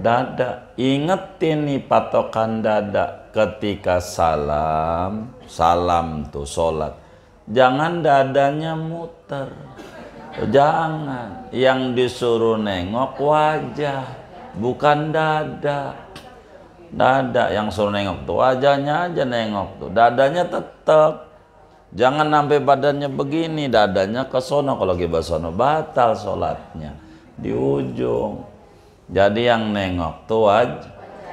dada. Ingetin nih patokan dada. Ketika salam, salam tuh sholat. Jangan dadanya muter. Jangan. Yang disuruh nengok wajah, bukan dada. Dada yang suruh nengok tuh wajahnya aja nengok tuh. Dadanya tetap. Jangan sampai badannya begini, dadanya kesono sono kalau kibasono batal sholatnya di ujung. Jadi yang nengok tuh waj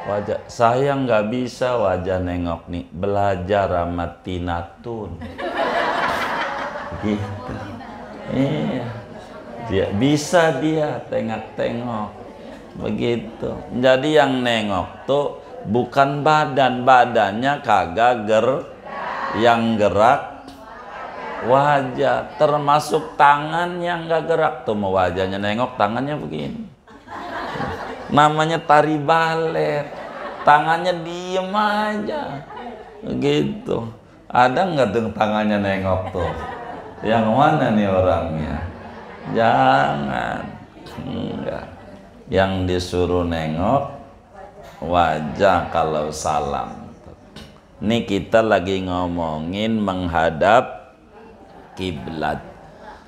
wajah. Saya nggak bisa wajah nengok nih. Belajar sama Tinatun. Gitu. Iya. Dia bisa dia tengok-tengok. Begitu. Jadi yang nengok tuh bukan badan, badannya kagak ger yang gerak wajah termasuk tangan yang nggak gerak tuh mau wajahnya nengok tangannya begini namanya tari balet tangannya diem aja gitu ada nggak tuh tangannya nengok tuh yang mana nih orangnya jangan enggak yang disuruh nengok wajah kalau salam ini kita lagi ngomongin menghadap kiblat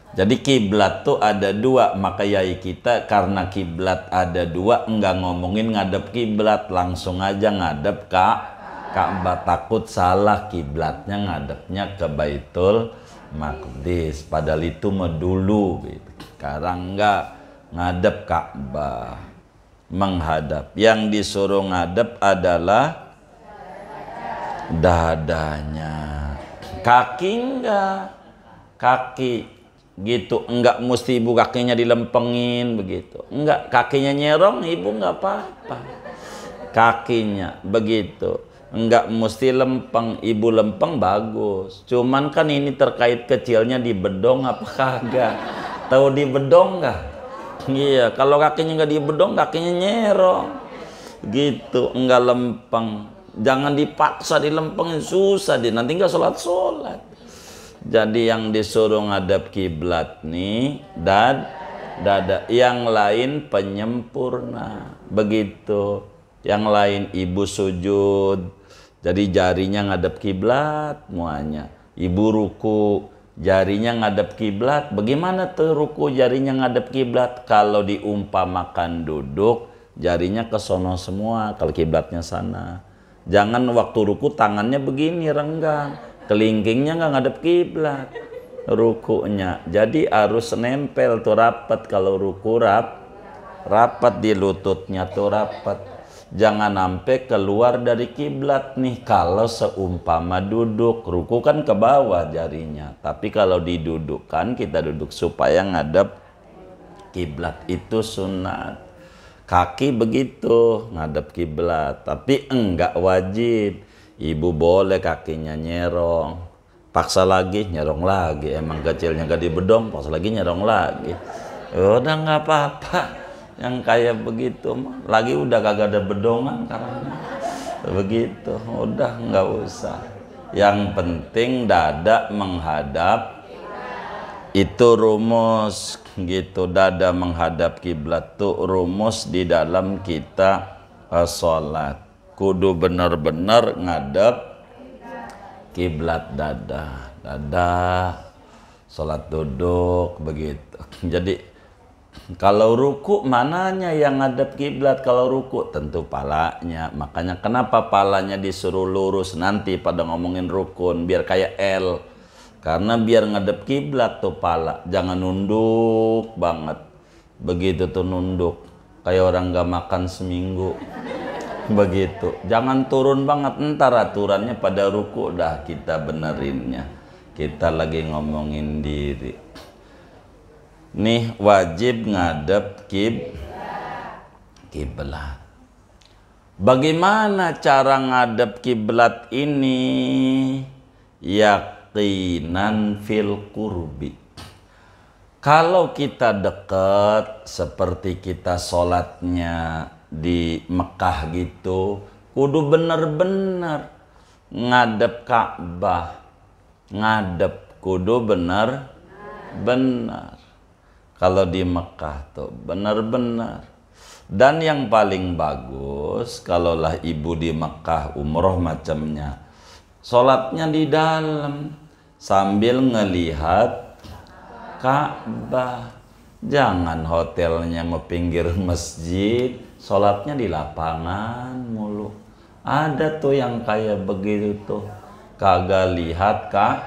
jadi kiblat tuh ada dua, maka yai kita karena kiblat ada dua, enggak ngomongin ngadep kiblat, langsung aja ngadep ke Ka'bah takut salah kiblatnya ngadepnya ke Baitul Maqdis. Padahal itu medulu gitu. Sekarang enggak ngadep Ka'bah. Menghadap. Yang disuruh ngadep adalah dadanya. Kaki enggak. Kaki gitu enggak mesti ibu kakinya dilempengin begitu enggak kakinya nyerong ibu enggak apa-apa kakinya begitu enggak mesti lempeng ibu lempeng bagus cuman kan ini terkait kecilnya di bedong apa kagak tahu di bedong enggak iya kalau kakinya enggak di bedong kakinya nyerong gitu enggak lempeng jangan dipaksa dilempengin susah dia nanti enggak sholat sholat jadi yang disuruh ngadap kiblat nih dan dada. Yang lain penyempurna. Begitu. Yang lain ibu sujud. Jadi jarinya ngadap kiblat muanya. Ibu ruku jarinya ngadap kiblat. Bagaimana tuh ruku jarinya ngadap kiblat? Kalau diumpamakan duduk, jarinya ke sono semua kalau kiblatnya sana. Jangan waktu ruku tangannya begini renggang kelingkingnya nggak ngadep kiblat rukunya jadi harus nempel tuh rapat kalau ruku rap rapat di lututnya tuh rapat jangan sampai keluar dari kiblat nih kalau seumpama duduk ruku kan ke bawah jarinya tapi kalau didudukkan kita duduk supaya ngadep kiblat itu sunat kaki begitu ngadep kiblat tapi enggak wajib ibu boleh kakinya nyerong paksa lagi nyerong lagi emang kecilnya gak dibedong paksa lagi nyerong lagi ya udah nggak apa-apa yang kayak begitu lagi udah kagak ada bedongan karena begitu udah nggak usah yang penting dada menghadap itu rumus gitu dada menghadap kiblat tuh rumus di dalam kita eh, sholat kudu benar-benar ngadep kiblat dada dada salat duduk begitu jadi kalau ruku mananya yang ngadep kiblat kalau ruku tentu palanya makanya kenapa palanya disuruh lurus nanti pada ngomongin rukun biar kayak L karena biar ngadep kiblat tuh pala jangan nunduk banget begitu tuh nunduk kayak orang gak makan seminggu begitu jangan turun banget entar aturannya pada ruku dah kita benerinnya kita lagi ngomongin diri nih wajib ngadep kib kiblat bagaimana cara ngadep kiblat ini yakinan fil kurbi kalau kita dekat seperti kita sholatnya di Mekah gitu kudu bener-bener ngadep Ka'bah ngadep kudu bener bener kalau di Mekah tuh bener-bener dan yang paling bagus kalaulah ibu di Mekah umroh macamnya sholatnya di dalam sambil ngelihat Ka'bah jangan hotelnya mau pinggir masjid sholatnya di lapangan mulu ada tuh yang kayak begitu tuh kagak lihat kak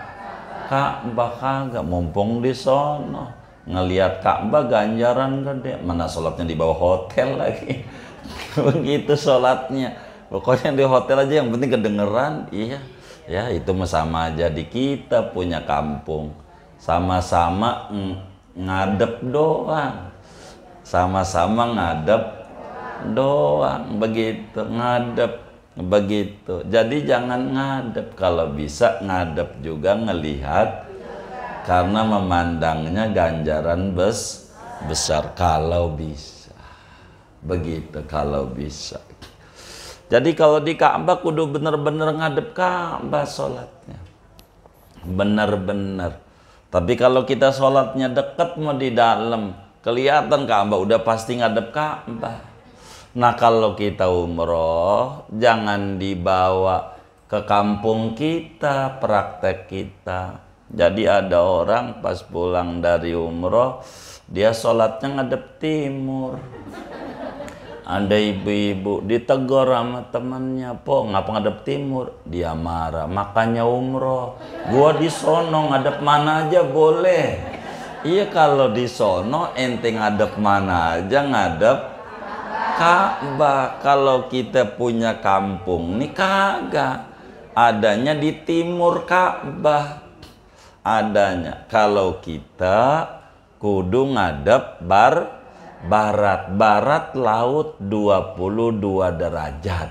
kak mbak kagak mumpung di sono ngelihat mbak ganjaran gede kan mana sholatnya di bawah hotel lagi begitu sholatnya pokoknya di hotel aja yang penting kedengeran iya ya itu sama aja di kita punya kampung sama-sama ngadep doang sama-sama ngadep doang begitu ngadep begitu jadi jangan ngadep kalau bisa ngadep juga ngelihat karena memandangnya ganjaran bes besar kalau bisa begitu kalau bisa jadi kalau di Ka'bah kudu bener-bener ngadep Ka'bah sholatnya bener-bener tapi kalau kita sholatnya deket mau di dalam kelihatan Ka'bah udah pasti ngadep Ka'bah Nah kalau kita umroh, jangan dibawa ke kampung kita, praktek kita. Jadi ada orang pas pulang dari umroh, dia sholatnya ngadep timur. Ada ibu-ibu ditegur sama temannya, po ngapa ngadep timur? Dia marah, makanya umroh. Gua di ngadep mana aja boleh. Iya kalau disono enteng ente ngadep mana aja ngadep Ka'bah. Kalau kita punya kampung nih kagak. Adanya di timur Ka'bah. Adanya. Kalau kita kudu ngadep bar barat. Barat laut 22 derajat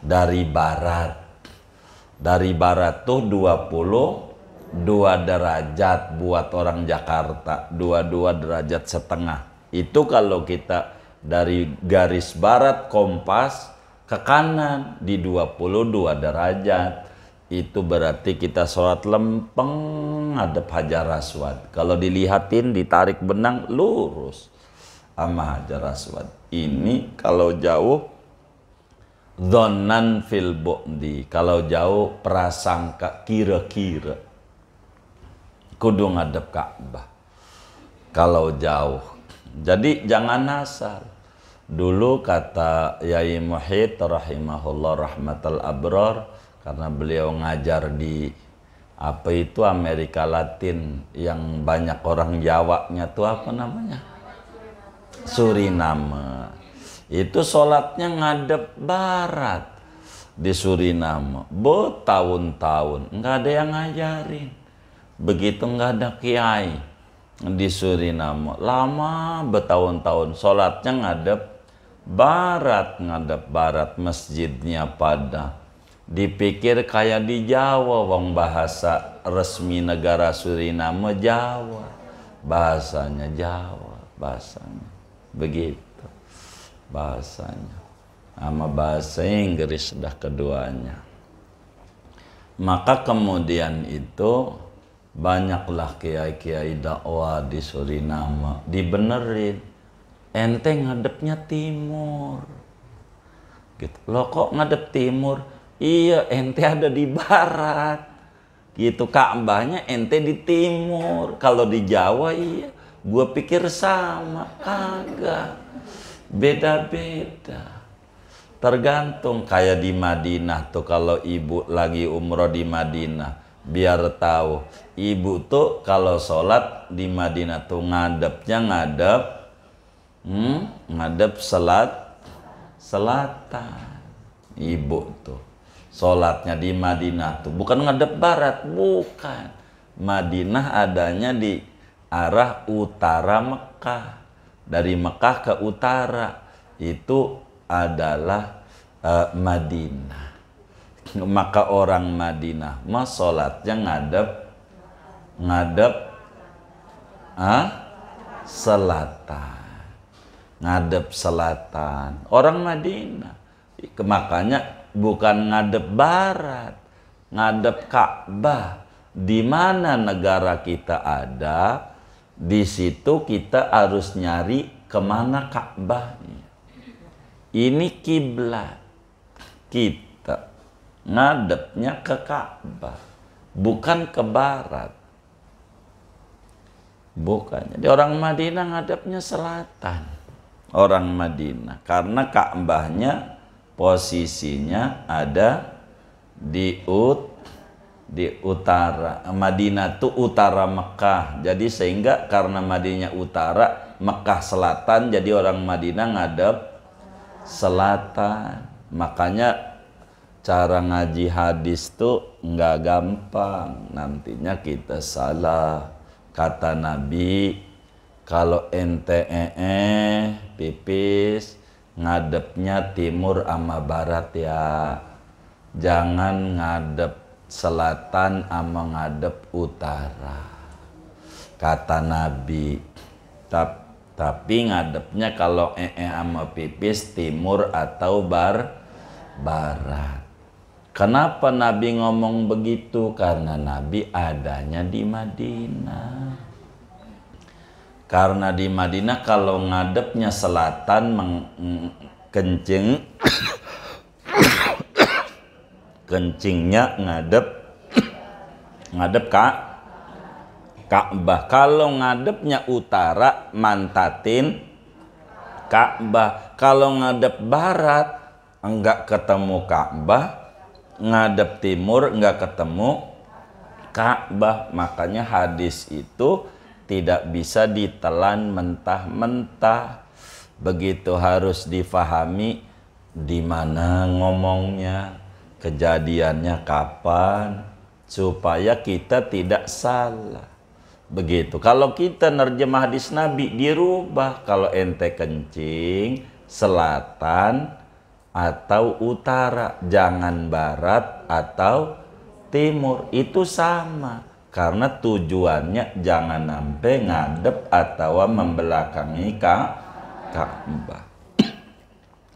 dari barat. Dari barat tuh 20 dua derajat buat orang Jakarta, dua-dua derajat setengah. Itu kalau kita dari garis barat kompas ke kanan di 22 derajat. Itu berarti kita sholat lempeng hadap hajar aswad. Kalau dilihatin ditarik benang lurus sama hajar aswad. Ini kalau jauh Donan fil di Kalau jauh prasangka kira-kira. kudung ngadep Ka'bah. Kalau jauh jadi jangan nasar. Dulu kata Yai Muhid rahimahullah rahmatal abror, karena beliau ngajar di apa itu Amerika Latin yang banyak orang Jawanya tuh apa namanya? Suriname. Itu sholatnya ngadep barat di Suriname. tahun tahun nggak ada yang ngajarin. Begitu nggak ada kiai di Suriname lama bertahun-tahun sholatnya ngadep barat ngadep barat masjidnya pada dipikir kayak di Jawa wong bahasa resmi negara Suriname Jawa bahasanya Jawa bahasanya begitu bahasanya sama bahasa Inggris dah keduanya maka kemudian itu banyaklah kiai-kiai dakwah di Suriname dibenerin ente ngadepnya timur gitu lo kok ngadep timur iya ente ada di barat gitu Ka'bahnya ente di timur kalau di Jawa iya gue pikir sama kagak beda-beda tergantung kayak di Madinah tuh kalau ibu lagi umroh di Madinah biar tahu ibu tuh kalau sholat di Madinah tuh ngadepnya ngadep hmm, ngadep selat selatan ibu tuh sholatnya di Madinah tuh bukan ngadep barat bukan Madinah adanya di arah utara Mekah dari Mekah ke utara itu adalah uh, Madinah maka orang Madinah mah sholatnya ngadep ngadep ah, selatan. Ngadep selatan. Orang Madinah. Makanya bukan ngadep barat. Ngadep Ka'bah. Di mana negara kita ada, di situ kita harus nyari kemana Ka'bahnya. Ini kiblat kita ngadepnya ke Ka'bah, bukan ke barat. Bukan. Jadi orang Madinah ngadapnya selatan. Orang Madinah. Karena Ka'bahnya posisinya ada di ut di utara Madinah itu utara Mekah jadi sehingga karena Madinah utara Mekah selatan jadi orang Madinah ngadep selatan makanya cara ngaji hadis tuh nggak gampang nantinya kita salah Kata Nabi, kalau ente -e -e, pipis ngadepnya timur ama barat ya. Jangan ngadep selatan ama ngadep utara. Kata Nabi. Tapi tapi ngadepnya kalau ee eh, -e eh, ama pipis timur atau bar barat Kenapa Nabi ngomong begitu? Karena Nabi adanya di Madinah. Karena di Madinah kalau ngadepnya selatan mengkencing, kencingnya ngadep ngadep Kak Ka'bah. Kalau ngadepnya utara mantatin Ka'bah. Kalau ngadep barat enggak ketemu Ka'bah, ngadep timur nggak ketemu Ka'bah makanya hadis itu tidak bisa ditelan mentah-mentah begitu harus difahami di mana ngomongnya kejadiannya kapan supaya kita tidak salah begitu kalau kita nerjemah hadis nabi dirubah kalau ente kencing selatan atau utara, jangan barat atau timur. Itu sama karena tujuannya jangan sampai ngadep atau membelakangi ka Ka'bah.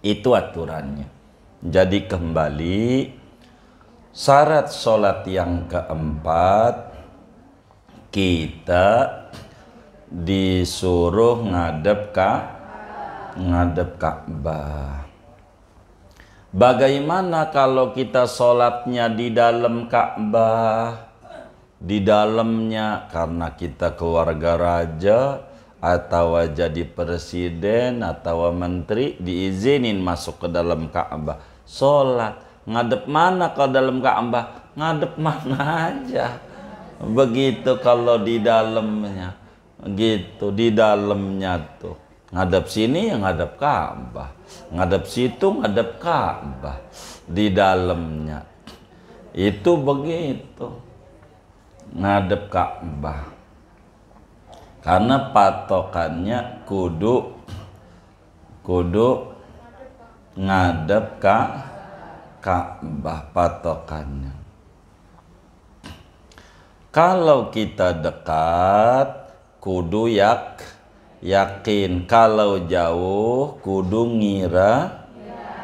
Itu aturannya. Jadi kembali syarat sholat yang keempat kita disuruh ngadep ka ngadep Ka'bah. Bagaimana kalau kita sholatnya di dalam Ka'bah? Di dalamnya karena kita keluarga raja atau jadi presiden atau menteri diizinin masuk ke dalam Ka'bah. Sholat ngadep mana ke dalam Ka'bah? Ngadep mana aja. Begitu kalau di dalamnya. Gitu di dalamnya tuh ngadap sini yang ngadap Ka'bah, ngadap situ ngadap Ka'bah di dalamnya. Itu begitu. Ngadap Ka'bah. Karena patokannya kudu kudu ngadap ka Ka'bah patokannya. Kalau kita dekat kudu yak yakin kalau jauh kudu ngira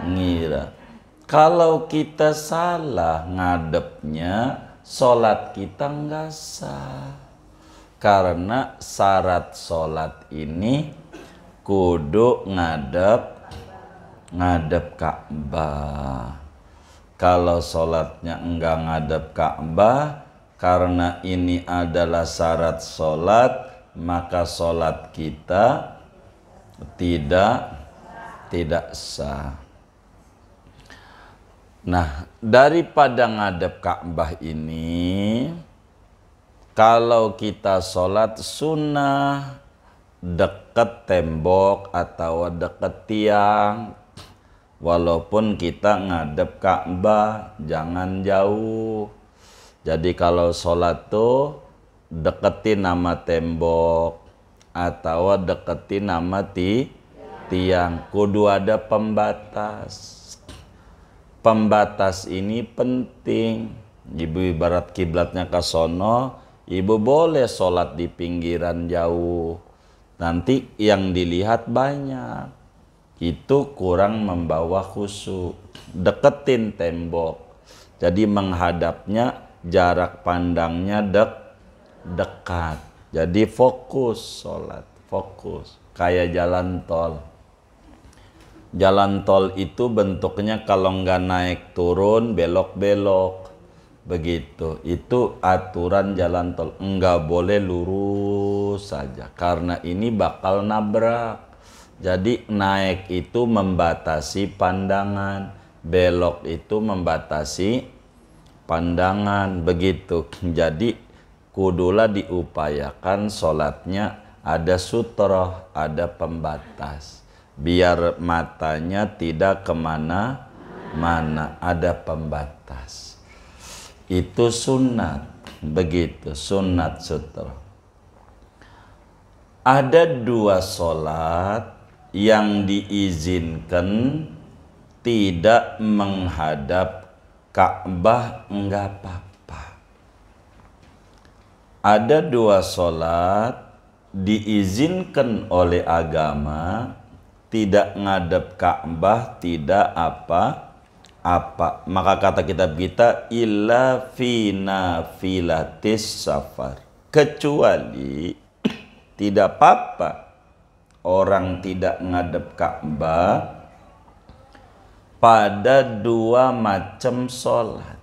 ngira kalau kita salah ngadepnya sholat kita nggak sah karena syarat sholat ini kudu ngadep ngadep Ka'bah kalau sholatnya enggak ngadep Ka'bah karena ini adalah syarat sholat maka sholat kita tidak tidak sah. Nah, daripada ngadep Ka'bah ini, kalau kita sholat sunnah deket tembok atau deket tiang, walaupun kita ngadep Ka'bah, jangan jauh. Jadi kalau sholat tuh deketin nama tembok atau deketin nama ti tiang kudu ada pembatas pembatas ini penting ibu ibarat kiblatnya ke sono ibu boleh sholat di pinggiran jauh nanti yang dilihat banyak itu kurang membawa khusyuk deketin tembok jadi menghadapnya jarak pandangnya dek dekat. Jadi fokus sholat, fokus. Kayak jalan tol. Jalan tol itu bentuknya kalau nggak naik turun, belok-belok. Begitu. Itu aturan jalan tol. Nggak boleh lurus saja. Karena ini bakal nabrak. Jadi naik itu membatasi pandangan, belok itu membatasi pandangan begitu. Jadi kudulah diupayakan sholatnya ada sutroh, ada pembatas. Biar matanya tidak kemana mana ada pembatas. Itu sunat, begitu sunat sutroh. Ada dua sholat yang diizinkan tidak menghadap Ka'bah enggak apa-apa ada dua solat diizinkan oleh agama tidak ngadap Ka'bah tidak apa apa maka kata kitab kita illa fina filatis safar kecuali tidak apa-apa orang tidak ngadap Ka'bah pada dua macam solat.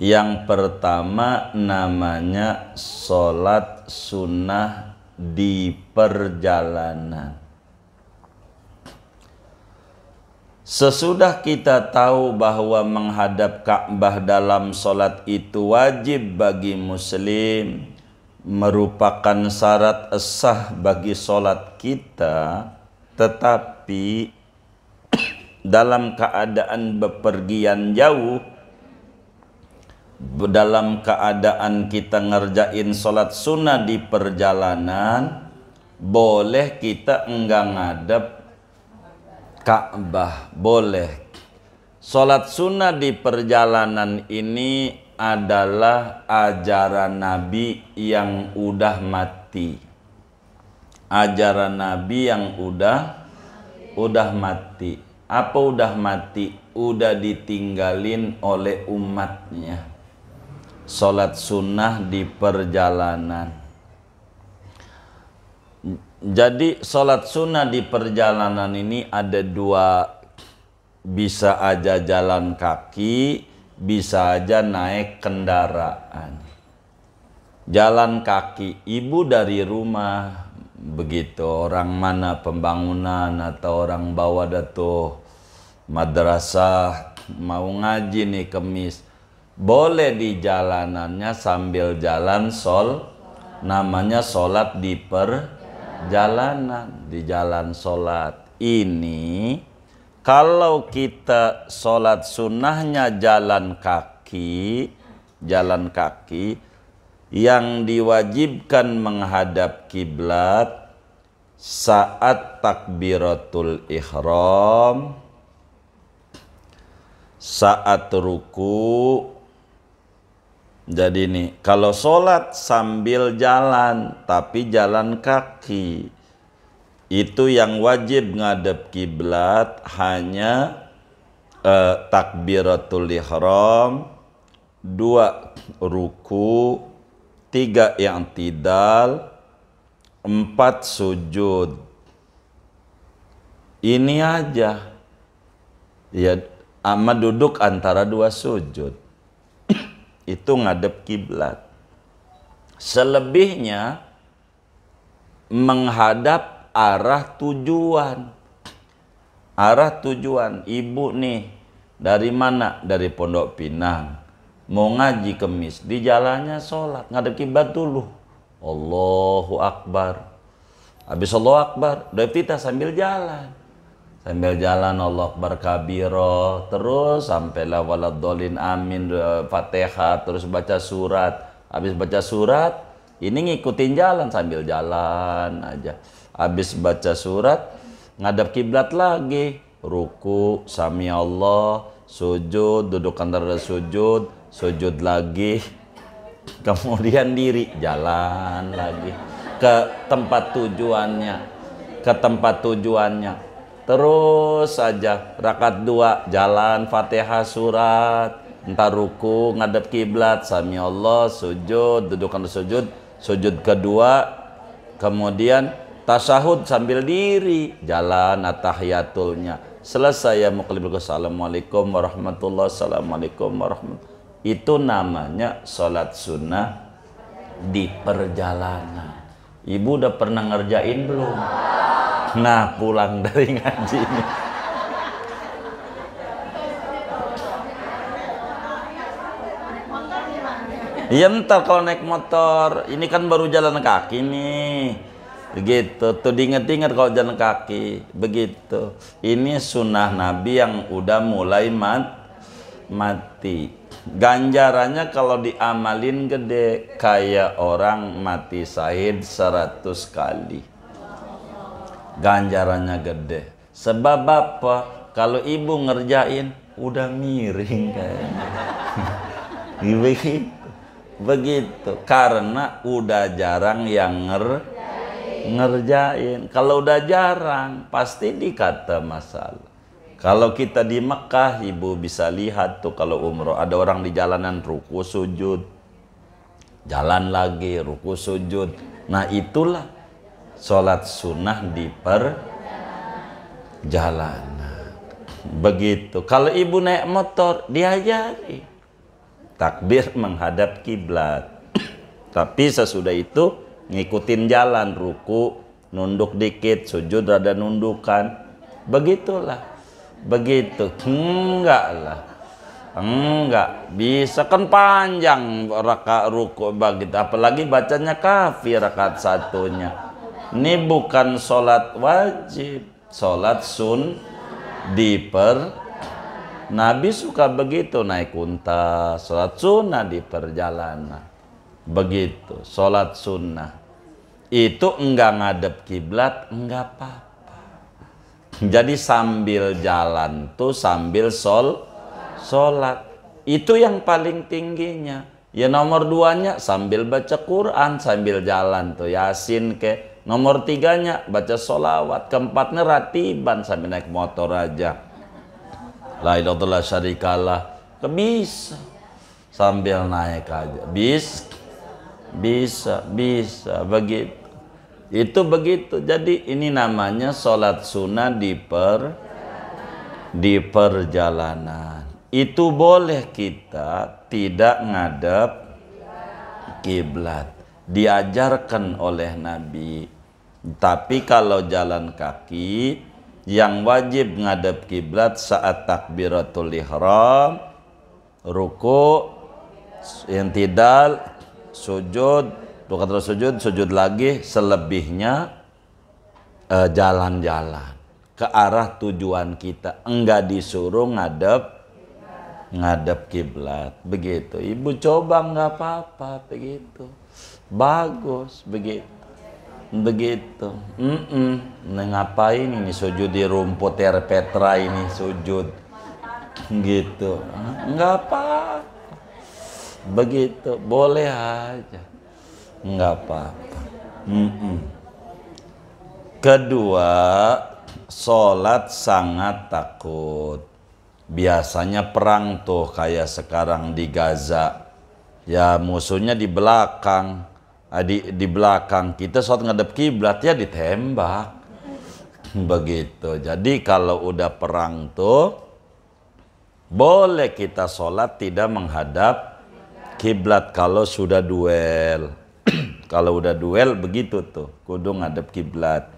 Yang pertama namanya sholat sunnah di perjalanan. Sesudah kita tahu bahwa menghadap Ka'bah dalam sholat itu wajib bagi muslim merupakan syarat sah bagi sholat kita tetapi dalam keadaan bepergian jauh dalam keadaan kita ngerjain sholat sunnah di perjalanan boleh kita enggak ngadep Ka'bah boleh sholat sunnah di perjalanan ini adalah ajaran Nabi yang udah mati ajaran Nabi yang udah udah mati apa udah mati udah ditinggalin oleh umatnya sholat sunnah di perjalanan. Jadi sholat sunnah di perjalanan ini ada dua, bisa aja jalan kaki, bisa aja naik kendaraan. Jalan kaki ibu dari rumah, begitu orang mana pembangunan atau orang bawa datuh madrasah mau ngaji nih kemis boleh di jalanannya sambil jalan sol namanya solat di perjalanan di jalan solat ini kalau kita solat sunnahnya jalan kaki jalan kaki yang diwajibkan menghadap kiblat saat takbiratul ihram saat ruku jadi ini, kalau sholat sambil jalan, tapi jalan kaki, itu yang wajib ngadep kiblat hanya eh, takbiratul ihram, dua ruku, tiga yang tidal, empat sujud. Ini aja, ya, ama duduk antara dua sujud itu ngadep kiblat. Selebihnya menghadap arah tujuan. Arah tujuan ibu nih dari mana? Dari Pondok Pinang. Mau ngaji kemis, di jalannya sholat, ngadep kiblat dulu. Allahu Akbar. Habis Allahu Akbar, doa kita sambil jalan sambil jalan Allah berkabiro terus sampailah waladolin amin eh, fatihah terus baca surat habis baca surat ini ngikutin jalan sambil jalan aja habis baca surat ngadap kiblat lagi ruku sami Allah sujud duduk antara sujud sujud lagi kemudian diri jalan lagi ke tempat tujuannya ke tempat tujuannya terus saja rakaat dua jalan fatihah surat entar ruku ngadep kiblat sami Allah sujud dudukan sujud sujud kedua kemudian tasahud sambil diri jalan atahiyatulnya selesai ya muqlibul assalamualaikum warahmatullahi assalamualaikum warahmatullahi itu namanya sholat sunnah di perjalanan ibu udah pernah ngerjain belum nah pulang dari ngaji ini Iya ntar kalau naik motor, ini kan baru jalan kaki nih. Begitu, tuh diinget-inget kalau jalan kaki. Begitu. Ini sunnah Nabi yang udah mulai mat mati. Ganjarannya kalau diamalin gede, kayak orang mati sahid seratus kali ganjarannya gede. Sebab apa? Kalau ibu ngerjain udah miring kayaknya. Begitu. Begitu. Karena udah jarang yang nger ngerjain. Kalau udah jarang pasti dikata masalah. Kalau kita di Mekah, ibu bisa lihat tuh kalau umroh ada orang di jalanan ruku sujud, jalan lagi ruku sujud. Nah itulah sholat sunnah di perjalanan begitu kalau ibu naik motor diajari takbir menghadap kiblat tapi sesudah itu ngikutin jalan ruku nunduk dikit sujud rada nundukan begitulah begitu enggak lah enggak bisa kan panjang rakaat ruku begitu apalagi bacanya kafir rakaat satunya ini bukan sholat wajib, sholat sun diper. Nabi suka begitu naik unta, sholat sunnah di perjalanan. Begitu, sholat sunnah. Itu enggak ngadep kiblat, enggak apa-apa. Jadi sambil jalan tuh sambil sol, sholat. Itu yang paling tingginya. Ya nomor duanya sambil baca Quran, sambil jalan tuh Yasin ke Nomor tiganya baca solawat. Keempatnya ratiban sambil naik motor aja. La ilaha syarikalah. Kebisa. Sambil naik aja. Bis. Bisa, bisa. Begitu. Itu begitu. Jadi ini namanya sholat sunnah di per di perjalanan. Itu boleh kita tidak ngadap kiblat diajarkan oleh Nabi tapi kalau jalan kaki yang wajib ngadap kiblat saat takbiratul ihram, ruku, intidal, sujud, dua terus sujud, sujud lagi selebihnya eh, jalan-jalan eh, ke arah tujuan kita. Enggak disuruh ngadap ngadap kiblat begitu. Ibu coba nggak apa-apa begitu. Bagus begitu begitu mm -mm. Nah, ngapain ini sujud di rumput air petra ini sujud gitu nggak apa begitu boleh aja nggak apa-apa mm -mm. kedua sholat sangat takut biasanya perang tuh kayak sekarang di Gaza ya musuhnya di belakang Ah, di, di belakang kita saat ngadep kiblat ya ditembak begitu jadi kalau udah perang tuh boleh kita sholat tidak menghadap kiblat kalau sudah duel kalau udah duel begitu tuh kudu ngadep kiblat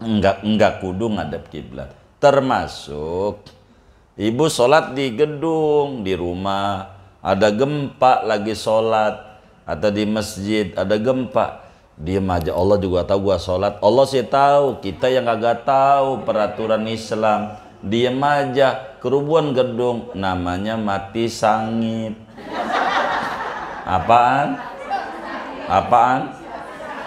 enggak enggak kudu ngadep kiblat termasuk ibu sholat di gedung di rumah ada gempa lagi sholat atau di masjid ada gempa diem aja Allah juga tahu gua sholat Allah sih tahu kita yang agak tahu peraturan Islam diem aja kerubuan gedung namanya mati sangit apaan apaan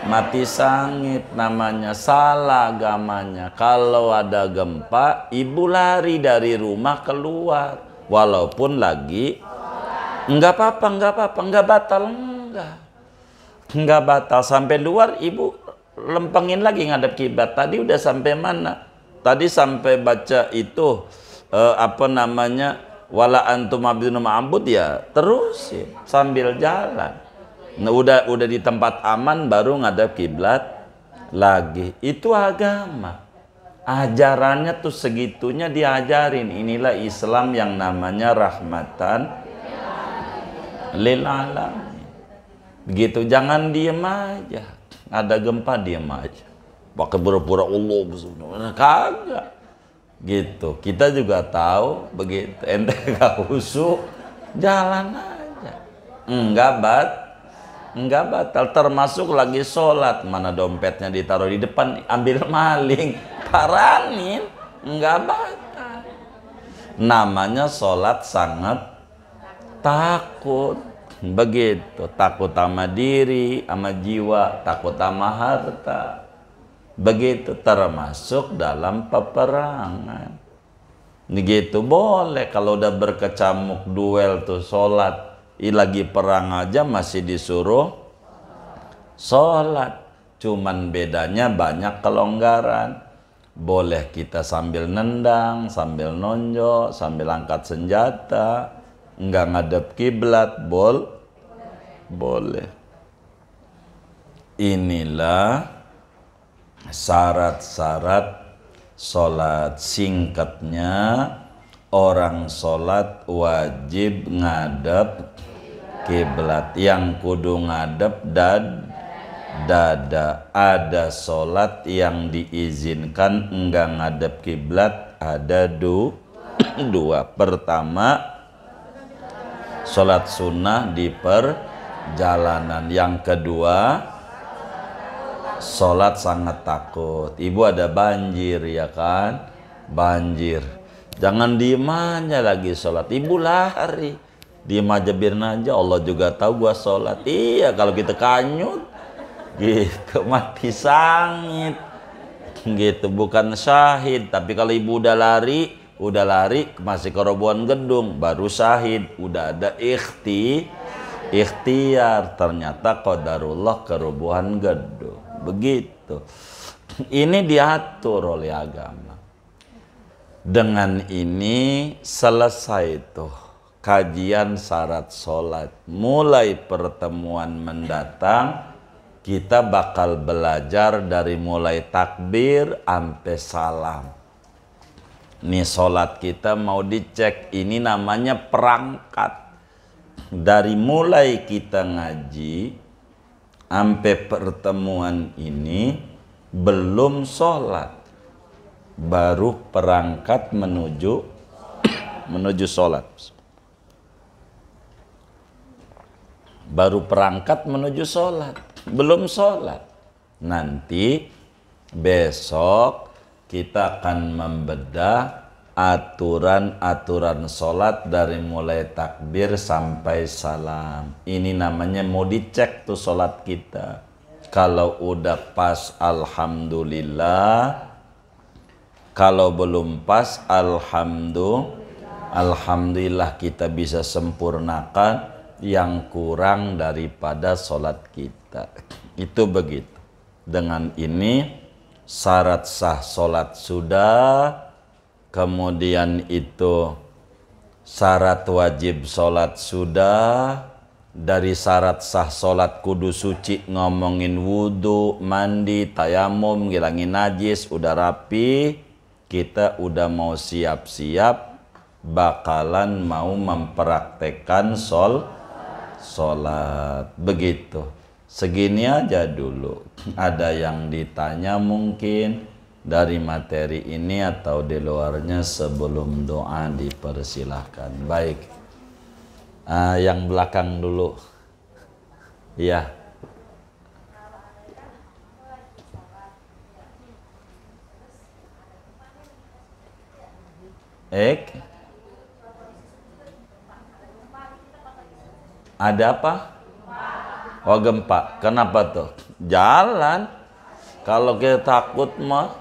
mati sangit namanya salah agamanya kalau ada gempa ibu lari dari rumah keluar walaupun lagi nggak apa-apa nggak apa-apa nggak batal juga. Nggak batal. Sampai luar ibu lempengin lagi ngadap kiblat. Tadi udah sampai mana? Tadi sampai baca itu eh, apa namanya wala antum abdun ambud ya terus sambil jalan. Nah, udah udah di tempat aman baru ngadap kiblat lagi. Itu agama ajarannya tuh segitunya diajarin inilah Islam yang namanya rahmatan lil alamin Begitu, jangan diem aja. Ada gempa diem aja. Pakai pura-pura Allah, kagak. Gitu. Kita juga tahu begitu. Ente gak usuh, jalan aja. Enggak bat, enggak batal. Termasuk lagi sholat, mana dompetnya ditaruh di depan, ambil maling, paranin, enggak batal. Namanya sholat sangat takut Begitu, takut sama diri, sama jiwa, takut sama harta. Begitu termasuk dalam peperangan. Begitu boleh kalau udah berkecamuk duel tuh sholat. I lagi perang aja masih disuruh sholat. Cuman bedanya banyak kelonggaran. Boleh kita sambil nendang, sambil nonjok, sambil angkat senjata nggak ngadap kiblat bol boleh inilah syarat-syarat sholat singkatnya orang sholat wajib ngadap kiblat yang kudu ngadap dan dada ada sholat yang diizinkan enggak ngadap kiblat ada du dua pertama sholat sunnah di perjalanan. Yang kedua, sholat sangat takut. Ibu ada banjir ya kan? Banjir. Jangan dimanya lagi sholat. Ibu lari. Diem aja aja. Allah juga tahu gua sholat. Iya kalau kita kanyut. Gitu mati sangit. Gitu bukan syahid. Tapi kalau ibu udah lari udah lari masih kerobohan gedung baru sahid, udah ada ikhti ikhtiar ternyata qadarullah kerobohan gedung begitu ini diatur oleh agama dengan ini selesai tuh kajian syarat sholat mulai pertemuan mendatang kita bakal belajar dari mulai takbir sampai salam Nih sholat kita mau dicek, ini namanya perangkat. Dari mulai kita ngaji, sampai pertemuan ini, belum sholat. Baru perangkat menuju menuju sholat. Baru perangkat menuju sholat. Belum sholat. Nanti besok kita akan membedah aturan-aturan sholat dari mulai takbir sampai salam. Ini namanya mau dicek tuh sholat kita. Kalau udah pas Alhamdulillah, kalau belum pas Alhamdulillah, Alhamdulillah kita bisa sempurnakan yang kurang daripada sholat kita. Itu begitu. Dengan ini syarat sah sholat sudah, kemudian itu syarat wajib sholat sudah, dari syarat sah sholat kudu suci ngomongin wudhu, mandi, tayamum, ngilangin najis, udah rapi, kita udah mau siap-siap bakalan mau mempraktekkan sol sholat begitu segini aja dulu. Ada yang ditanya mungkin dari materi ini atau di luarnya sebelum doa dipersilahkan. Baik, uh, yang belakang dulu. Iya. Ek. Ada apa? Oh gempa. Kenapa tuh? Jalan. Kalau kita takut mah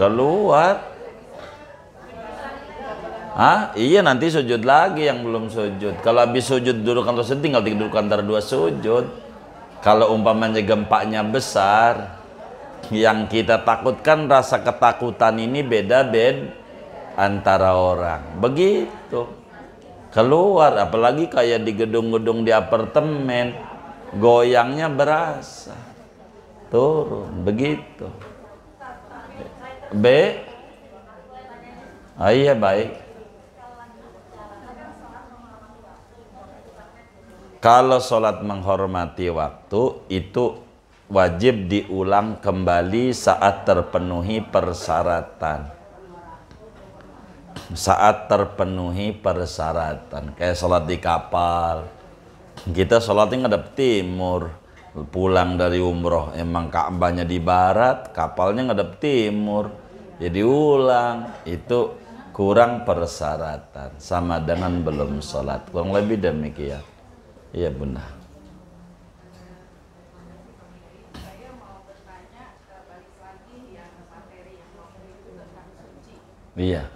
keluar. ah Iya nanti sujud lagi yang belum sujud. Kalau habis sujud dulu kan terus tinggal tidur antara dua sujud. Kalau umpamanya gempanya besar, yang kita takutkan rasa ketakutan ini beda-beda antara orang. Begitu keluar apalagi kayak di gedung-gedung di apartemen goyangnya berasa turun begitu B ah, iya baik kalau sholat menghormati waktu itu wajib diulang kembali saat terpenuhi persyaratan saat terpenuhi persyaratan kayak sholat di kapal kita sholatnya ngadep timur pulang dari umroh emang Ka'bahnya di barat kapalnya ngadep timur jadi ya ulang itu kurang persyaratan sama dengan belum sholat kurang lebih demikian iya bunda Iya.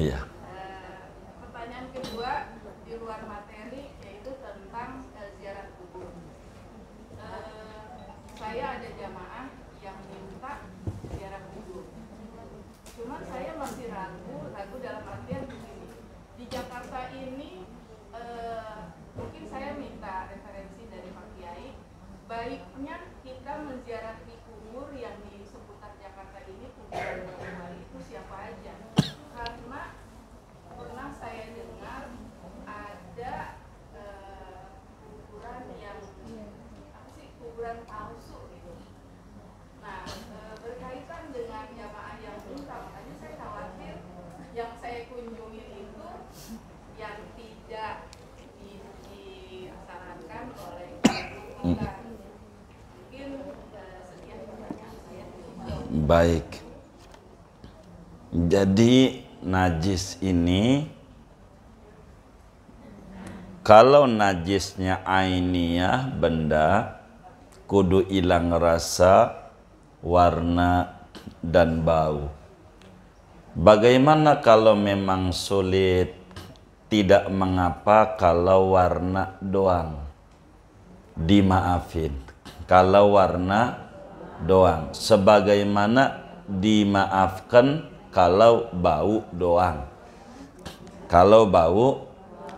Yeah. baik. Jadi najis ini kalau najisnya ainiyah benda kudu hilang rasa, warna dan bau. Bagaimana kalau memang sulit? Tidak mengapa kalau warna doang dimaafin. Kalau warna doang sebagaimana dimaafkan kalau bau doang kalau bau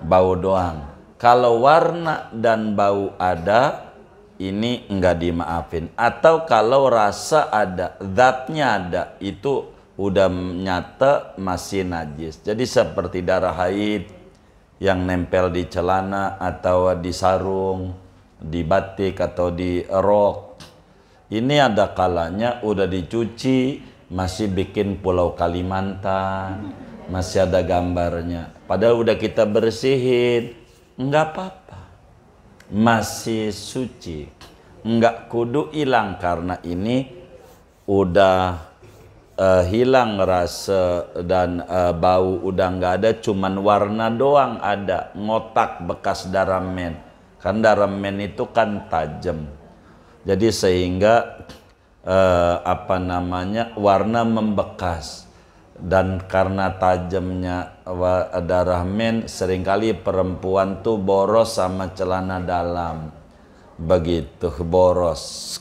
bau doang kalau warna dan bau ada ini enggak dimaafin atau kalau rasa ada zatnya ada itu udah nyata masih najis jadi seperti darah haid yang nempel di celana atau di sarung di batik atau di rok ini ada kalanya udah dicuci, masih bikin pulau Kalimantan, masih ada gambarnya. Padahal udah kita bersihin, enggak apa-apa. Masih suci, enggak kudu hilang karena ini udah uh, hilang rasa dan uh, bau udah nggak ada cuman warna doang ada ngotak bekas darah daramen kan men itu kan tajam jadi sehingga eh, apa namanya warna membekas dan karena tajamnya darah men seringkali perempuan tuh boros sama celana dalam begitu boros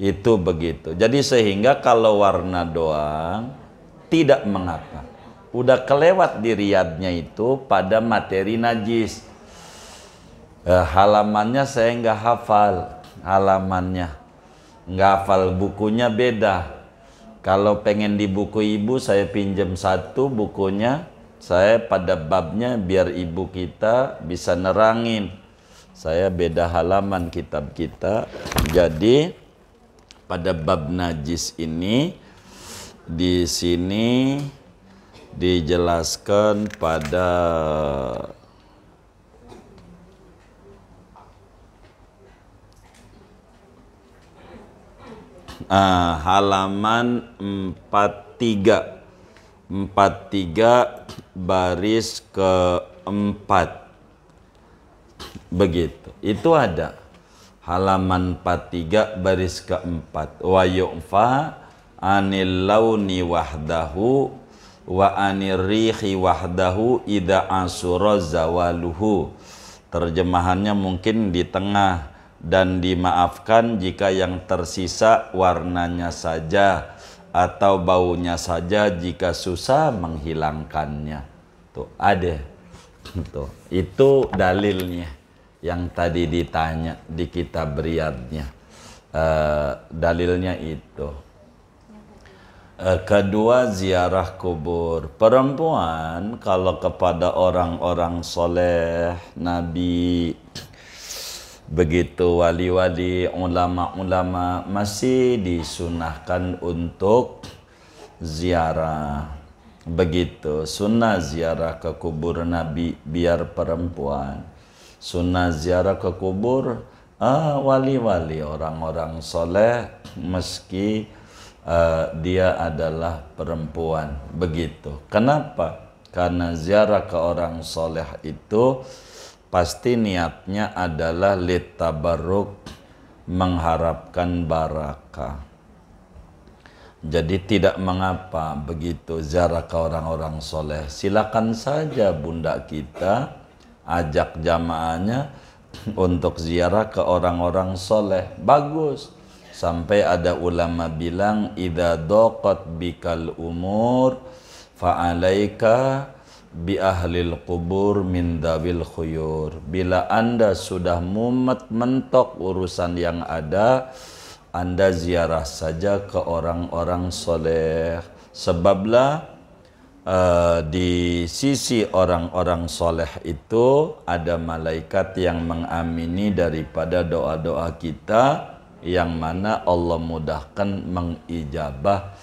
itu begitu jadi sehingga kalau warna doang tidak mengapa udah kelewat di riadnya itu pada materi najis eh, halamannya saya nggak hafal halamannya. Ngafal bukunya beda. Kalau pengen di buku ibu saya pinjam satu bukunya, saya pada babnya biar ibu kita bisa nerangin. Saya beda halaman kitab kita. Jadi pada bab najis ini di sini dijelaskan pada uh, halaman 43. 43 baris ke 4 Begitu. Itu ada. Halaman 43 baris ke 4 Wa yu'fa anil launi wahdahu wa anir rihi wahdahu ida asura zawaluhu terjemahannya mungkin di tengah dan dimaafkan jika yang tersisa warnanya saja atau baunya saja jika susah menghilangkannya. Tuh, ada. Tuh, itu dalilnya yang tadi ditanya di kitab riadnya. Uh, dalilnya itu. Uh, kedua ziarah kubur. Perempuan kalau kepada orang-orang soleh, nabi, begitu wali-wali, ulama-ulama masih disunahkan untuk ziarah. Begitu sunnah ziarah ke kubur Nabi biar perempuan. Sunnah ziarah ke kubur ah, wali-wali orang-orang soleh meski uh, dia adalah perempuan. Begitu. Kenapa? Karena ziarah ke orang soleh itu pasti niatnya adalah litabaruk mengharapkan barakah. Jadi tidak mengapa begitu ziarah ke orang-orang soleh. Silakan saja bunda kita ajak jamaahnya untuk ziarah ke orang-orang soleh. Bagus. Sampai ada ulama bilang, Ida doqat bikal umur fa'alaika bi ahlil kubur min dawil khuyur. Bila Anda sudah mumet mentok urusan yang ada, Anda ziarah saja ke orang-orang soleh. Sebablah uh, di sisi orang-orang soleh itu ada malaikat yang mengamini daripada doa-doa kita yang mana Allah mudahkan mengijabah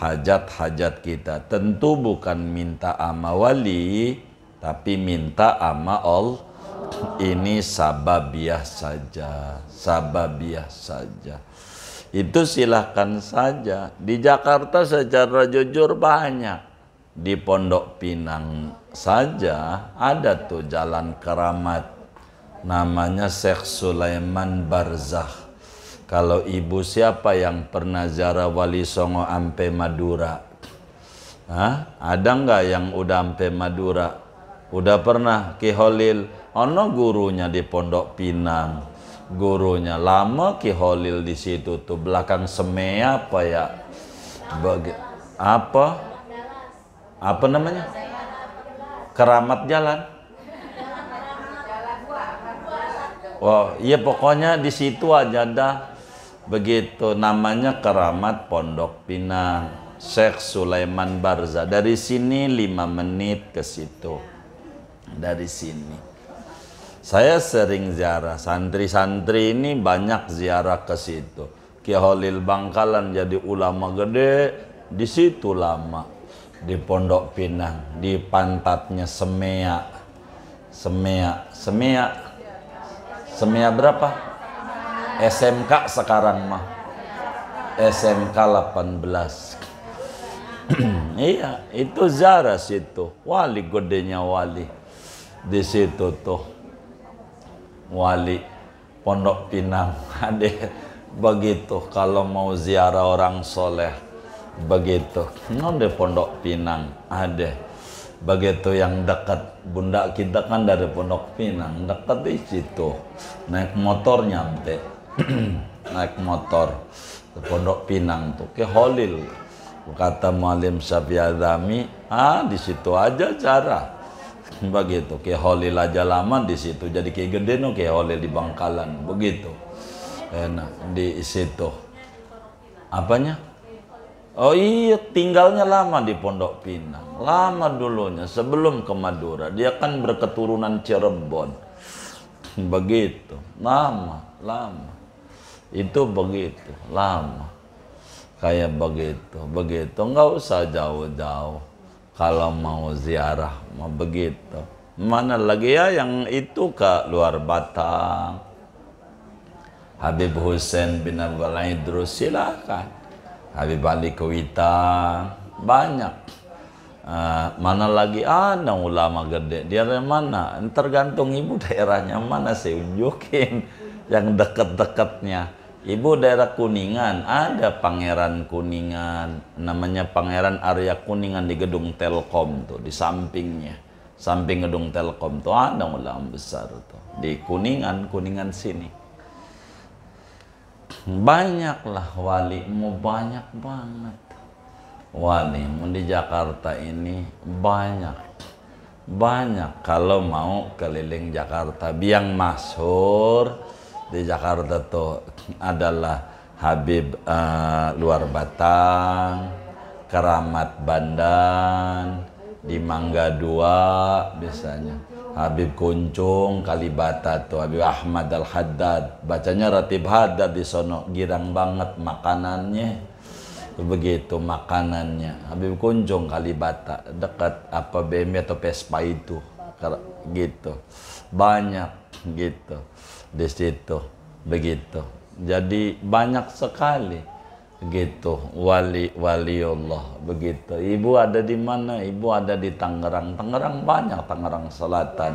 hajat-hajat kita. Tentu bukan minta ama wali, tapi minta ama all Ini sababiah saja, sababiah saja. Itu silahkan saja. Di Jakarta secara jujur banyak. Di Pondok Pinang saja ada tuh jalan keramat. Namanya Syekh Sulaiman Barzah kalau ibu siapa yang pernah jara wali songo ampe Madura? Hah? Ada nggak yang udah ampe Madura? Udah pernah Ki Holil? Ono gurunya di Pondok Pinang. Gurunya lama Ki Holil di situ tuh belakang semea apa ya? Bagi, apa? Apa namanya? Keramat Jalan. Wah, oh, wow, iya pokoknya di situ aja dah Begitu namanya keramat Pondok Pinang. Syekh Sulaiman Barza. Dari sini lima menit ke situ. Dari sini. Saya sering ziarah. Santri-santri ini banyak ziarah ke situ. Kia Holil Bangkalan jadi ulama gede. Di situ lama. Di Pondok Pinang. Di pantatnya Semea. Semea. Semea. Semea berapa? SMK sekarang mah SMK 18 iya itu Zara situ wali gedenya wali di situ tuh wali Pondok Pinang ada begitu kalau mau ziarah orang soleh begitu nonde Pondok Pinang ada begitu yang dekat bunda kita kan dari Pondok Pinang dekat di situ naik motornya nyampe naik motor ke Pondok Pinang tuh ke Holil kata Malim Sabiadami ah di situ aja cara begitu ke Holil aja lama di situ jadi ke gede no ke Holil di Bangkalan begitu enak di situ apanya Oh iya, tinggalnya lama di Pondok Pinang. Lama dulunya, sebelum ke Madura. Dia kan berketurunan Cirebon. Begitu. Lama, lama itu begitu lama kayak begitu begitu nggak usah jauh-jauh kalau mau ziarah mau begitu mana lagi ya yang itu ke luar Batang Habib Hussein bin Abdul Idrus silakan Habib Ali Kuita banyak Uh, mana lagi ada ah, ulama gede dia dari mana tergantung ibu daerahnya mana saya unjukin yang deket-deketnya Ibu daerah Kuningan, ada Pangeran Kuningan, namanya Pangeran Arya Kuningan di gedung Telkom tuh, di sampingnya. Samping gedung Telkom tuh ada ulama besar tuh. Di Kuningan, Kuningan sini. Banyaklah wali, mau banyak banget. Wali mau di Jakarta ini banyak. Banyak kalau mau keliling Jakarta. Biang Masur, di Jakarta tuh adalah Habib uh, Luar Batang, Keramat Bandan, di Mangga Dua biasanya. Habib Kuncung, Kalibata tuh Habib Ahmad Al Haddad. Bacanya Ratib Haddad di sono, girang banget makanannya. Begitu makanannya. Habib Kuncung Kalibata dekat apa BMW atau Pespa itu. Gitu. Banyak gitu di situ begitu jadi banyak sekali gitu wali wali Allah begitu ibu ada di mana ibu ada di Tangerang Tangerang banyak Tangerang Selatan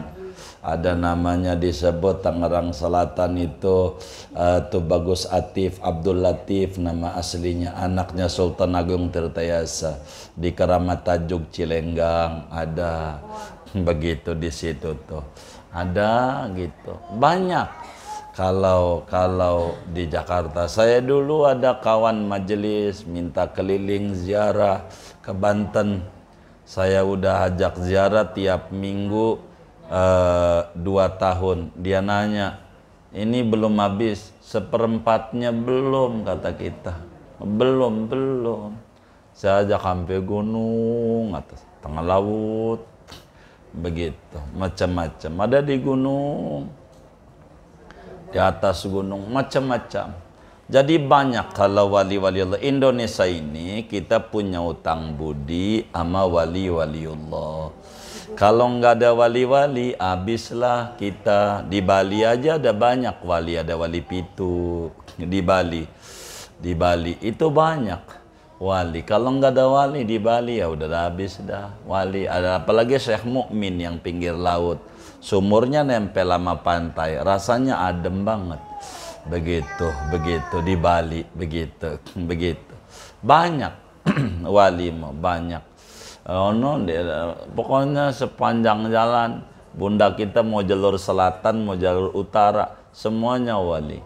ada namanya disebut Tangerang Selatan itu uh, eh, tuh bagus Atif Abdul Latif nama aslinya anaknya Sultan Agung Tirtayasa di Keramat Tajuk Cilenggang ada begitu di situ tuh ada gitu banyak kalau kalau di Jakarta saya dulu ada kawan majelis minta keliling ziarah ke Banten saya udah ajak ziarah tiap minggu eh, dua tahun dia nanya ini belum habis seperempatnya belum kata kita belum belum saya ajak sampai gunung atas tengah laut begitu macam-macam ada di gunung di atas gunung, macam-macam. Jadi banyak kalau wali-wali Allah. Indonesia ini kita punya utang budi sama wali-wali Allah. Kalau nggak ada wali-wali, habislah kita. Di Bali aja ada banyak wali. Ada wali pitu di Bali. Di Bali itu banyak wali. Kalau nggak ada wali di Bali ya udah habis dah wali. Ada apalagi Syekh Mukmin yang pinggir laut sumurnya nempel sama pantai rasanya adem banget begitu begitu di Bali begitu begitu banyak wali banyak oh, no, pokoknya sepanjang jalan bunda kita mau jalur selatan mau jalur utara semuanya wali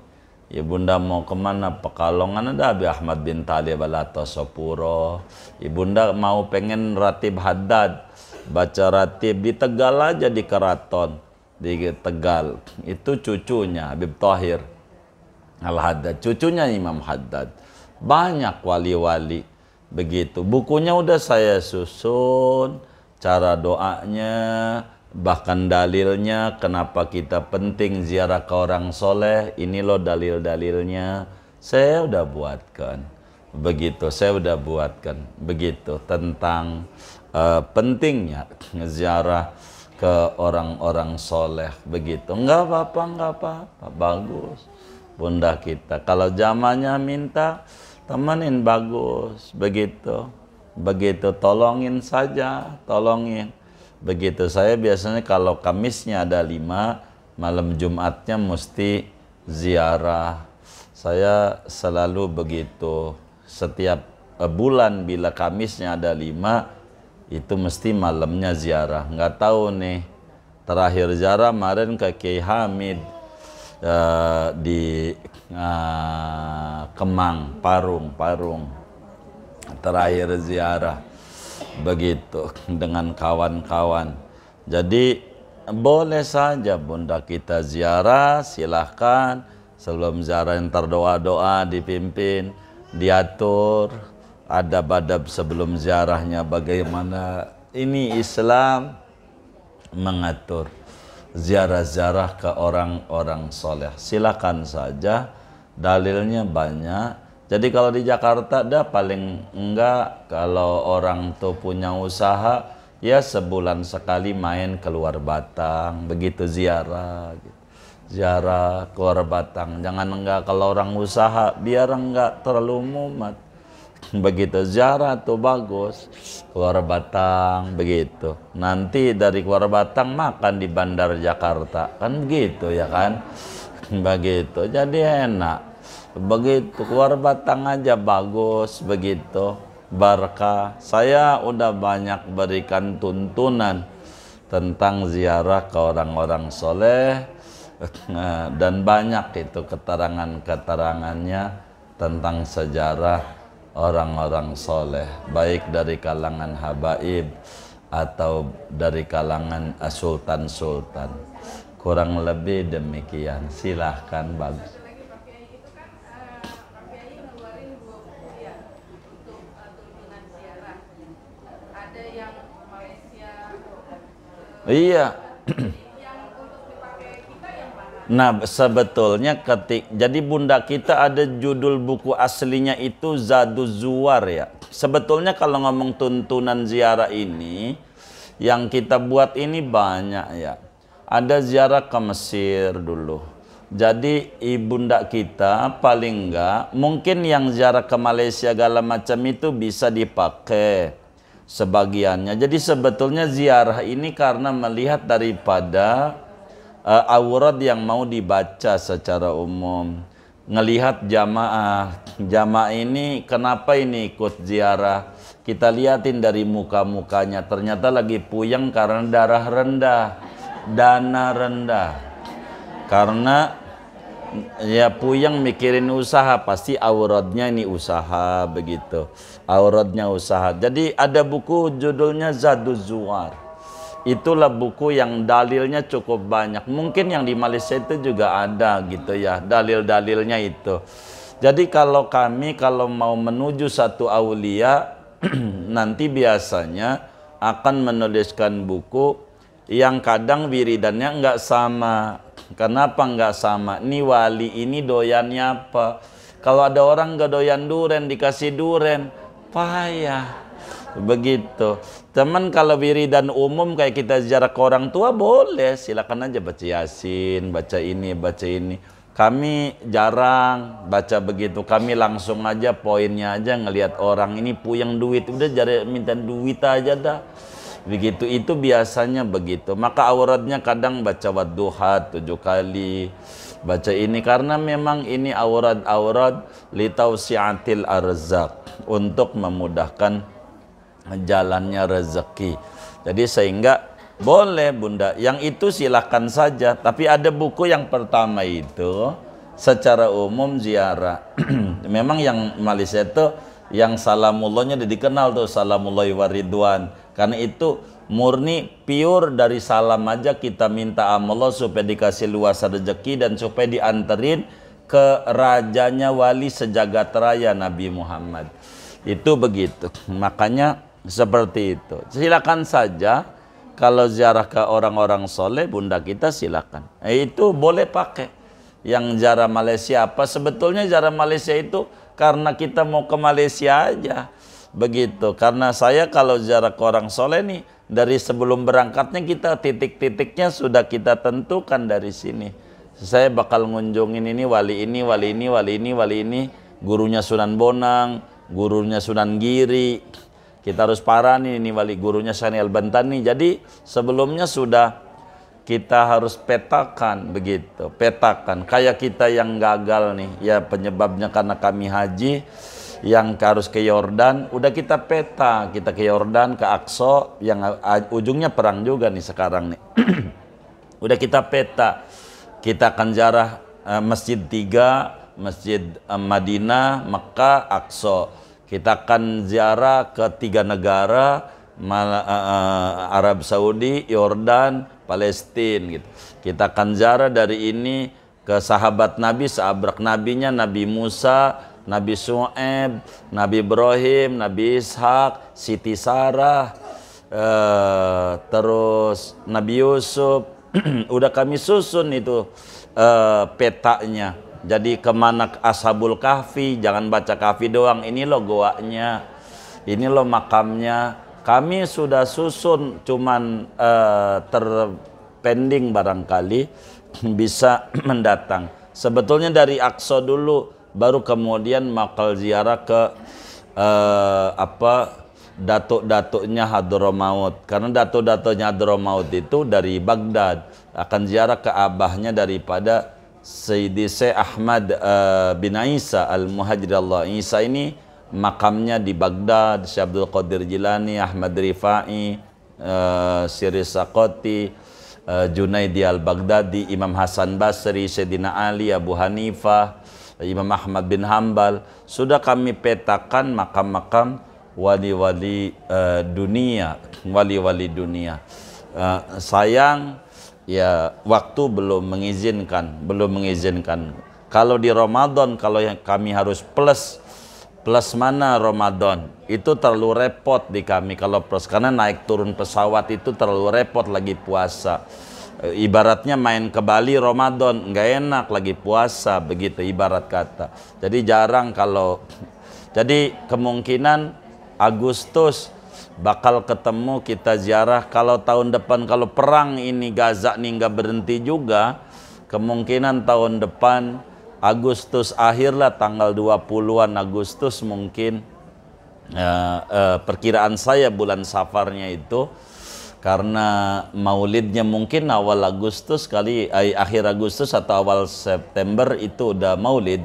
Ya bunda mau kemana Pekalongan ada Abi Ahmad bin Talib Alato Sopuro. Ibunda ya, mau pengen Ratib Hadad baca ratib di Tegal aja di Keraton di Tegal itu cucunya Habib Tahir Al Haddad cucunya Imam Haddad banyak wali-wali begitu bukunya udah saya susun cara doanya bahkan dalilnya kenapa kita penting ziarah ke orang soleh ini loh dalil-dalilnya saya udah buatkan begitu saya udah buatkan begitu tentang uh, pentingnya ziarah ke orang-orang soleh begitu. Enggak apa-apa, enggak apa-apa. Bagus. Bunda kita. Kalau zamannya minta, temenin bagus. Begitu. Begitu tolongin saja, tolongin. Begitu saya biasanya kalau Kamisnya ada lima, malam Jumatnya mesti ziarah. Saya selalu begitu. Setiap eh, bulan bila Kamisnya ada lima, itu mesti malamnya ziarah. Nggak tahu nih, terakhir ziarah kemarin ke Kiai Hamid uh, di uh, Kemang, Parung, Parung. Terakhir ziarah begitu dengan kawan-kawan. Jadi boleh saja bunda kita ziarah, silahkan sebelum ziarah yang doa-doa dipimpin, diatur adab-adab sebelum ziarahnya bagaimana ini Islam mengatur ziarah-ziarah ke orang-orang soleh silakan saja dalilnya banyak jadi kalau di Jakarta dah paling enggak kalau orang tuh punya usaha ya sebulan sekali main keluar Batang begitu ziarah gitu. ziarah keluar Batang jangan enggak kalau orang usaha biar enggak terlalu mumat begitu ziarah tuh bagus keluar Batang begitu nanti dari keluar Batang makan di Bandar Jakarta kan begitu ya kan begitu jadi enak begitu keluar Batang aja bagus begitu barkah saya udah banyak berikan tuntunan tentang ziarah ke orang-orang soleh dan banyak itu keterangan-keterangannya tentang sejarah orang-orang soleh baik dari kalangan habaib atau dari kalangan sultan-sultan kurang lebih demikian silahkan bagus Iya. Nah, sebetulnya ketik. Jadi bunda kita ada judul buku aslinya itu Zaduz Zuwar ya. Sebetulnya kalau ngomong tuntunan ziarah ini yang kita buat ini banyak ya. Ada ziarah ke Mesir dulu. Jadi ibunda kita paling enggak mungkin yang ziarah ke Malaysia segala macam itu bisa dipakai sebagiannya. Jadi sebetulnya ziarah ini karena melihat daripada uh, aurat yang mau dibaca secara umum ngelihat jamaah jamaah ini kenapa ini ikut ziarah kita liatin dari muka-mukanya ternyata lagi puyeng karena darah rendah dana rendah karena ya puyeng mikirin usaha pasti auratnya ini usaha begitu auratnya usaha jadi ada buku judulnya Zaduz itulah buku yang dalilnya cukup banyak. Mungkin yang di Malaysia itu juga ada gitu ya, dalil-dalilnya itu. Jadi kalau kami kalau mau menuju satu aulia nanti biasanya akan menuliskan buku yang kadang wiridannya nggak sama. Kenapa nggak sama? Ini wali ini doyannya apa? Kalau ada orang nggak doyan duren dikasih duren, payah Begitu. Teman kalau dan umum kayak kita ziarah ke orang tua boleh, silakan aja baca Yasin, baca ini, baca ini. Kami jarang baca begitu. Kami langsung aja poinnya aja ngelihat orang ini puyeng duit, udah jadi minta duit aja dah. Begitu itu biasanya begitu. Maka auratnya kadang baca wadduha tujuh kali baca ini karena memang ini aurat-aurat litausiatil arzak untuk memudahkan jalannya rezeki. Jadi sehingga boleh Bunda, yang itu silahkan saja. Tapi ada buku yang pertama itu secara umum ziarah. Memang yang Malaysia itu yang salamullahnya udah dikenal tuh salamullahi waridwan. Karena itu murni pure dari salam aja kita minta sama Allah supaya dikasih luas rezeki dan supaya dianterin ke rajanya wali sejagat raya Nabi Muhammad. Itu begitu. Makanya seperti itu. Silakan saja kalau ziarah ke orang-orang soleh, bunda kita silakan. Eh, itu boleh pakai. Yang ziarah Malaysia apa? Sebetulnya ziarah Malaysia itu karena kita mau ke Malaysia aja. Begitu. Karena saya kalau ziarah ke orang soleh nih, dari sebelum berangkatnya kita titik-titiknya sudah kita tentukan dari sini. Saya bakal ngunjungin ini, wali ini, wali ini, wali ini, wali ini, gurunya Sunan Bonang, gurunya Sunan Giri, kita harus parah nih, ini wali gurunya Sani Al-Bantani. Jadi sebelumnya sudah kita harus petakan begitu, petakan. Kayak kita yang gagal nih, ya penyebabnya karena kami haji, yang harus ke Yordan, udah kita peta, kita ke Yordan, ke Aqsa, yang ujungnya perang juga nih sekarang nih. udah kita peta, kita akan jarah uh, Masjid Tiga, Masjid uh, Madinah, Mekah, Aqsa kita akan ziarah ke tiga negara, Mal uh, Arab Saudi, Yordan, Palestina gitu. Kita akan ziarah dari ini ke sahabat Nabi, sahabat nabinya Nabi Musa, Nabi Su'eb, Nabi Ibrahim, Nabi Ishak, Siti Sarah, uh, terus Nabi Yusuf. Udah kami susun itu uh, petanya jadi kemana ashabul kahfi jangan baca kahfi doang ini lo goanya ini lo makamnya kami sudah susun cuman uh, terpending barangkali bisa mendatang sebetulnya dari Aqsa dulu baru kemudian makal ziarah ke uh, apa datuk-datuknya Hadramaut karena datuk-datuknya Hadramaut itu dari Baghdad akan ziarah ke abahnya daripada Sayyidi Syekh Ahmad uh, bin Isa Al-Muhajir Allah Isa ini makamnya di Baghdad, Syekh Abdul Qadir Jilani, Ahmad Rifai, uh, eh, Siri Sakoti, uh, eh, Junaidi Al-Baghdadi, Imam Hasan Basri, Sayyidina Ali, Abu Hanifah, Imam Ahmad bin Hambal. Sudah kami petakan makam-makam wali-wali uh, dunia, wali-wali dunia. Uh, sayang ya waktu belum mengizinkan, belum mengizinkan. Kalau di Ramadan, kalau yang kami harus plus, plus mana Ramadan? Itu terlalu repot di kami kalau plus, karena naik turun pesawat itu terlalu repot lagi puasa. E, ibaratnya main ke Bali Ramadan, nggak enak lagi puasa, begitu ibarat kata. Jadi jarang kalau, jadi kemungkinan Agustus bakal ketemu kita ziarah kalau tahun depan kalau perang ini Gaza nih nggak berhenti juga kemungkinan tahun depan Agustus akhirlah tanggal 20-an Agustus mungkin uh, uh, perkiraan saya bulan safarnya itu karena maulidnya mungkin awal Agustus kali eh, akhir Agustus atau awal September itu udah maulid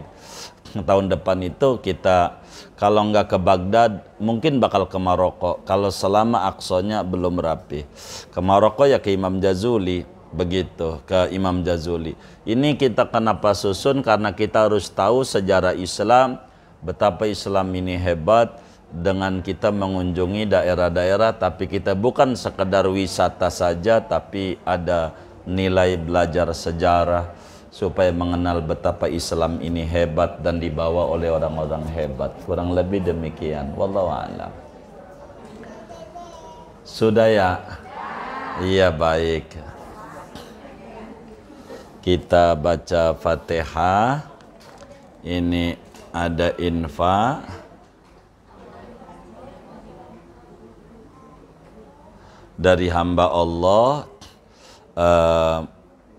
tahun depan itu kita kalau nggak ke Baghdad mungkin bakal ke Maroko kalau selama aksonya belum rapi ke Maroko ya ke Imam Jazuli begitu ke Imam Jazuli ini kita kenapa susun karena kita harus tahu sejarah Islam betapa Islam ini hebat dengan kita mengunjungi daerah-daerah tapi kita bukan sekedar wisata saja tapi ada nilai belajar sejarah supaya mengenal betapa Islam ini hebat dan dibawa oleh orang-orang hebat. Kurang lebih demikian. Wallahu a'lam. Sudah ya? Iya baik. Kita baca Fatihah. Ini ada infa. Dari hamba Allah uh,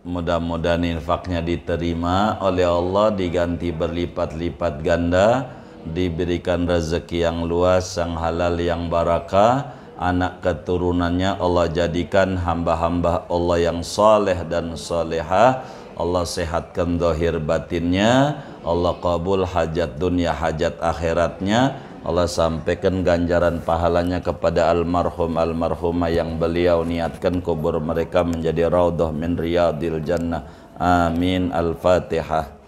Mudah-mudahan infaknya diterima oleh Allah diganti berlipat-lipat ganda, diberikan rezeki yang luas, sang halal yang barakah, anak keturunannya Allah jadikan hamba-hamba Allah yang saleh dan salehah. Allah sehatkan dohir batinnya, Allah kabul hajat dunia, hajat akhiratnya, Allah sampaikan ganjaran pahalanya kepada almarhum almarhumah yang beliau niatkan kubur mereka menjadi raudhah min riyadil jannah amin al-fatihah